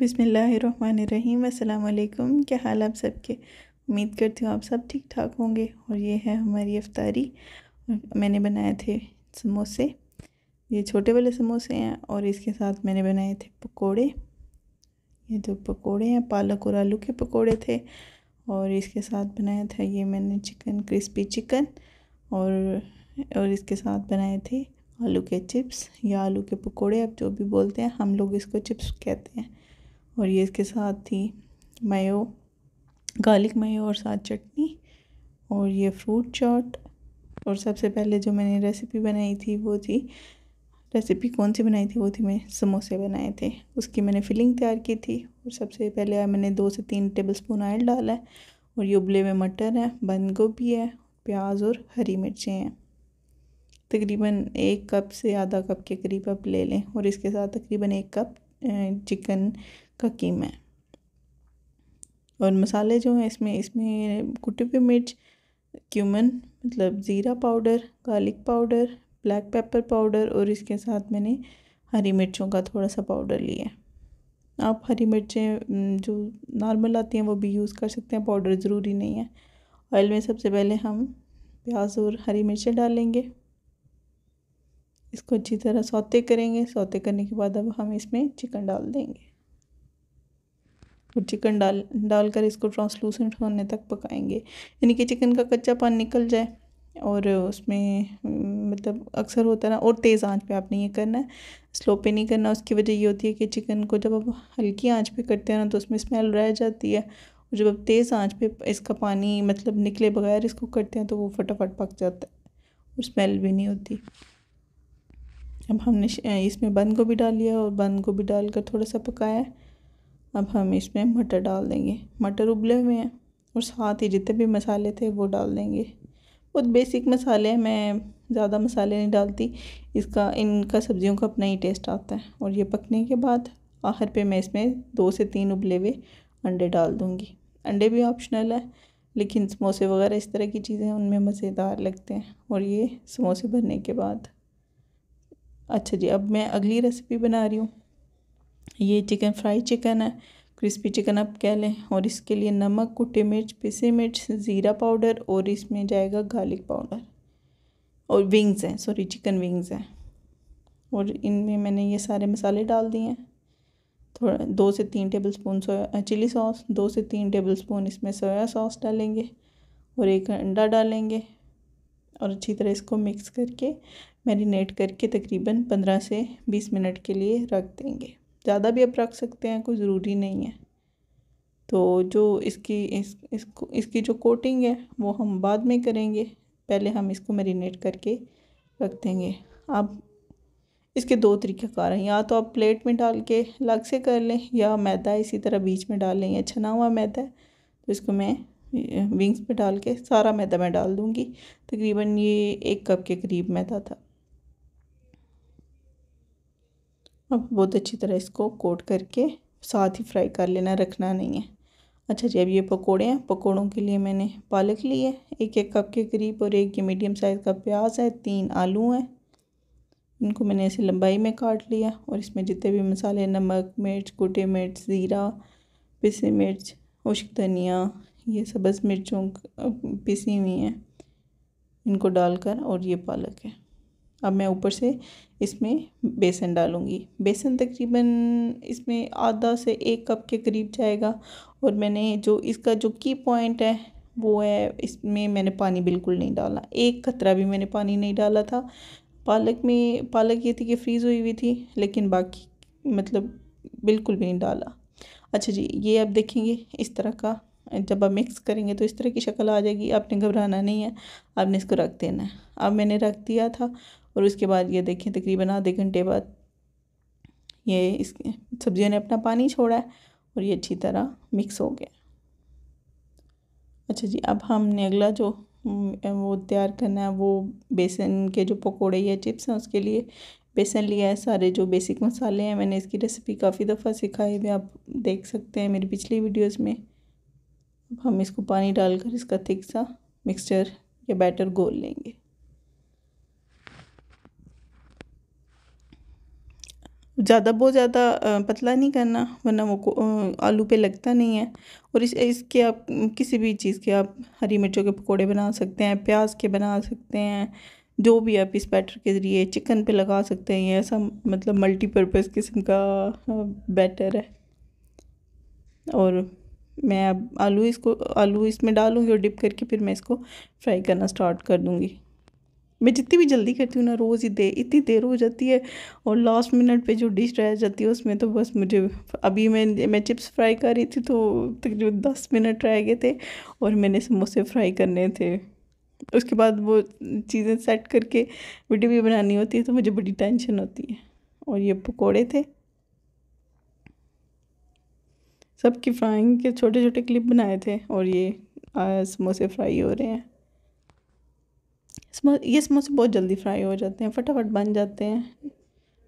बिसमीम अल्लाम क्या हाल आप सबके उम्मीद करती हूँ आप सब ठीक ठाक होंगे और ये है हमारी अफ्तारी मैंने बनाए थे समोसे ये छोटे वाले समोसे हैं और इसके साथ मैंने बनाए थे पकोड़े ये जो पकोड़े हैं पालक और आलू के पकोड़े थे और इसके साथ बनाया था ये मैंने चिकन क्रिस्पी चिकन और और इसके साथ बनाए थे आलू के चिप्स या आलू के पकोड़े आप जो भी बोलते हैं हम लोग इसको चिप्स कहते हैं और ये इसके साथ थी मेयो गार्लिक मेयो और साथ चटनी और ये फ्रूट चाट और सबसे पहले जो मैंने रेसिपी बनाई थी वो थी रेसिपी कौन सी बनाई थी वो थी मैं समोसे बनाए थे उसकी मैंने फिलिंग तैयार की थी और सबसे पहले मैंने दो से तीन टेबल स्पून ऑयल डाला है और ये उबले हुए मटर है बंद गोभी है प्याज और हरी मिर्चें हैं तकरीबन एक कप से आधा कप के करीब आप ले लें और इसके साथ तकरीबन एक कप चिकन का कीमा है और मसाले जो हैं इसमें इसमें कुटी हुई मिर्च क्यूमन मतलब ज़ीरा powder garlic powder black pepper powder और इसके साथ मैंने हरी मिर्चों का थोड़ा सा पाउडर लिया है आप हरी मिर्चें जो नॉर्मल आती हैं वो भी यूज़ कर सकते हैं पाउडर ज़रूरी नहीं है ऑयल में सबसे पहले हम प्याज और हरी मिर्चें डालेंगे इसको अच्छी तरह सौते करेंगे सौते करने के बाद अब हम इसमें चिकन डाल देंगे चिकन डाल डालकर इसको ट्रांसलूसेंट होने तक पकाएंगे यानी कि चिकन का कच्चा पान निकल जाए और उसमें मतलब अक्सर होता है ना और तेज़ आंच पे आपने ये करना है स्लो पे नहीं करना उसकी वजह ये होती है कि चिकन को जब आप हल्की आंच पे करते हैं ना तो उसमें स्मेल रह जाती है और जब आप तेज़ आंच पे इसका पानी मतलब निकले बगैर इसको करते हैं तो वो फटाफट पक जाता है और स्मेल भी नहीं होती अब हमने इसमें बंद गोभी डाल लिया और बंद गोभी डालकर थोड़ा सा पकाया है अब हम इसमें मटर डाल देंगे मटर उबले हुए हैं और साथ ही जितने भी मसाले थे वो डाल देंगे बहुत बेसिक मसाले हैं मैं ज़्यादा मसाले नहीं डालती इसका इनका सब्ज़ियों का अपना ही टेस्ट आता है और ये पकने के बाद आखिर पे मैं इसमें दो से तीन उबले हुए अंडे डाल दूँगी अंडे भी ऑप्शनल है लेकिन समोसे वगैरह इस तरह की चीज़ें उनमें मज़ेदार लगते हैं और ये समोसे भरने के बाद अच्छा जी अब मैं अगली रेसिपी बना रही हूँ ये चिकन फ्राई चिकन है क्रिस्पी चिकन आप कह लें और इसके लिए नमक कुटी मिर्च पिसी मिर्च ज़ीरा पाउडर और इसमें जाएगा गार्लिक पाउडर और विंग्स हैं सॉरी चिकन विंग्स हैं और इनमें मैंने ये सारे मसाले डाल दिए हैं थोड़ा दो से तीन tablespoon soya chilli sauce दो से तीन टेबल स्पून इसमें सोया सॉस डालेंगे और एक अंडा डालेंगे और अच्छी तरह इसको मिक्स करके मैरिनेट करके तकरीबन पंद्रह से बीस मिनट के लिए रख देंगे ज़्यादा भी आप रख सकते हैं कोई ज़रूरी नहीं है तो जो इसकी इस इसको इसकी जो कोटिंग है वो हम बाद में करेंगे पहले हम इसको मैरिनेट करके रख देंगे आप इसके दो कार हैं या तो आप प्लेट में डाल के अलग से कर लें या मैदा इसी तरह बीच में डाल लें या छना हुआ मैदा है तो इसको मैं विंग्स पे डाल के सारा मैदा मैं डाल दूँगी तकरीबन ये एक कप के करीब मैदा था अब बहुत अच्छी तरह इसको कोट करके साथ ही फ्राई कर लेना रखना नहीं है अच्छा जी अब ये पकोड़े हैं पकोड़ों के लिए मैंने पालक ली है एक एक कप के करीब और एक ये मीडियम साइज़ का प्याज है तीन आलू हैं इनको मैंने ऐसे लंबाई में काट लिया और इसमें जितने भी मसाले नमक मिर्च कुटे मिर्च ज़ीरा पिसी मिर्च उश्क धनिया ये सब्ज़ मिर्चों पिसी हुई हैं इनको डालकर और ये पालक है अब मैं ऊपर से इसमें बेसन डालूँगी बेसन तकरीबन इसमें आधा से एक कप के करीब जाएगा और मैंने जो इसका जो की पॉइंट है वो है इसमें मैंने पानी बिल्कुल नहीं डाला एक खतरा भी मैंने पानी नहीं डाला था पालक में पालक ये थी कि फ्रीज़ हुई हुई थी लेकिन बाकी मतलब बिल्कुल भी नहीं डाला अच्छा जी ये आप देखेंगे इस तरह का जब आप मिक्स करेंगे तो इस तरह की शक्ल आ जाएगी आपने घबराना नहीं है आपने इसको रख देना है अब मैंने रख दिया था और उसके बाद ये देखें तकरीबन आधे घंटे बाद ये इस सब्जियों ने अपना पानी छोड़ा है और ये अच्छी तरह मिक्स हो गया अच्छा जी अब हमने अगला जो वो तैयार करना है वो बेसन के जो पकोड़े या चिप्स हैं उसके लिए बेसन लिया है सारे जो बेसिक मसाले हैं मैंने इसकी रेसिपी काफ़ी दफ़ा सिखाई हुई आप देख सकते हैं मेरी पिछली वीडियोस में अब हम इसको पानी डालकर इसका थिक सा मिक्सचर या बैटर गोल लेंगे ज़्यादा बहुत ज़्यादा पतला नहीं करना वरना वो आलू पे लगता नहीं है और इस इसके आप किसी भी चीज़ के आप हरी मिर्चों के पकोड़े बना सकते हैं प्याज के बना सकते हैं जो भी आप इस बैटर के ज़रिए चिकन पे लगा सकते हैं ये ऐसा मतलब मल्टीपर्पज़ किस्म का बैटर है और मैं अब आलू इसको आलू इसमें डालूँगी और डिप करके फिर मैं इसको फ्राई करना स्टार्ट कर दूँगी मैं जितनी भी जल्दी करती हूँ ना रोज़ ही दे इतनी देर हो जाती है और लास्ट मिनट पे जो डिश रह जाती है उसमें तो बस मुझे अभी मैं मैं चिप्स फ्राई कर रही थी तो तकरीबन दस मिनट रह गए थे और मैंने समोसे फ्राई करने थे उसके बाद वो चीज़ें सेट करके वीडियो भी बनानी होती है तो मुझे बड़ी टेंशन होती है और ये पकौड़े थे सबकी फ्राइंग के छोटे छोटे क्लिप बनाए थे और ये समोसे फ्राई हो रहे हैं समो ये समोसे बहुत जल्दी फ्राई हो जाते हैं फटाफट बन जाते हैं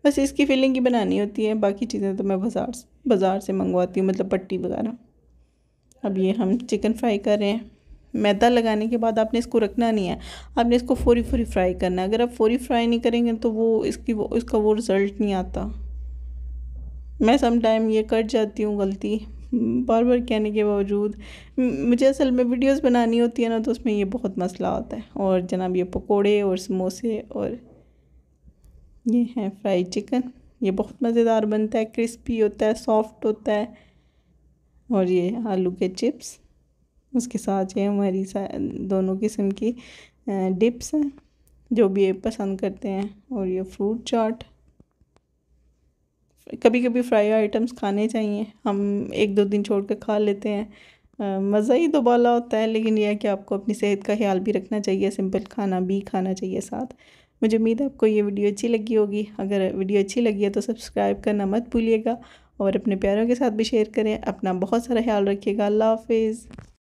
बस इसकी फिलिंग ही बनानी होती है बाकी चीज़ें तो मैं बाज़ार बाज़ार से मंगवाती हूँ मतलब पट्टी वगैरह अब ये हम चिकन फ्राई कर रहे हैं मैदा लगाने के बाद आपने इसको रखना नहीं है आपने इसको फोरी फोरी फ्राई करना है अगर आप फोरी फ्राई नहीं करेंगे तो वो इसकी वो इसका वो रिज़ल्ट नहीं आता मैं सम टाइम ये कट जाती हूँ गलती बार बार कहने के बावजूद मुझे असल में वीडियोस बनानी होती है ना तो उसमें ये बहुत मसला होता है और जनाब ये पकोड़े और समोसे और ये हैं फ्राई चिकन ये बहुत मज़ेदार बनता है क्रिस्पी होता है सॉफ्ट होता है और ये आलू के चिप्स उसके साथ ये हमारी दोनों किस्म की डिप्स हैं जो भी पसंद करते हैं और ये फ्रूट चाट कभी कभी फ्राई आइटम्स खाने चाहिए हम एक दो दिन छोड़ कर खा लेते हैं मज़ा ही दोबाला होता है लेकिन यह है कि आपको अपनी सेहत का ख्याल भी रखना चाहिए सिंपल खाना भी खाना चाहिए साथ मुझे उम्मीद है आपको ये वीडियो अच्छी लगी होगी अगर वीडियो अच्छी लगी है तो सब्सक्राइब करना मत भूलिएगा और अपने प्यारों के साथ भी शेयर करें अपना बहुत सारा ख्याल रखिएगा अल्लाह हाफिज़